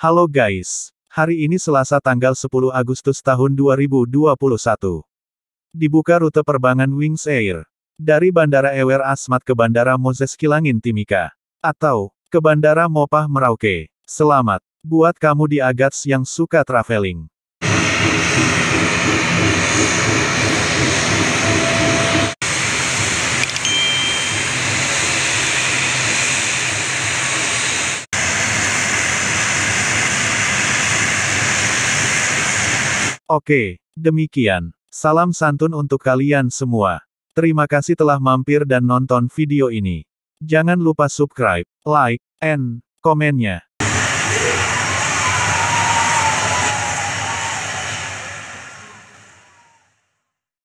Halo guys. Hari ini Selasa tanggal 10 Agustus tahun 2021. Dibuka rute perbangan Wings Air. Dari Bandara Ewer Asmat ke Bandara Moses Kilangin Timika. Atau, ke Bandara Mopah Merauke. Selamat, buat kamu di Agats yang suka traveling. Oke, demikian. Salam santun untuk kalian semua. Terima kasih telah mampir dan nonton video ini. Jangan lupa subscribe, like, and komennya.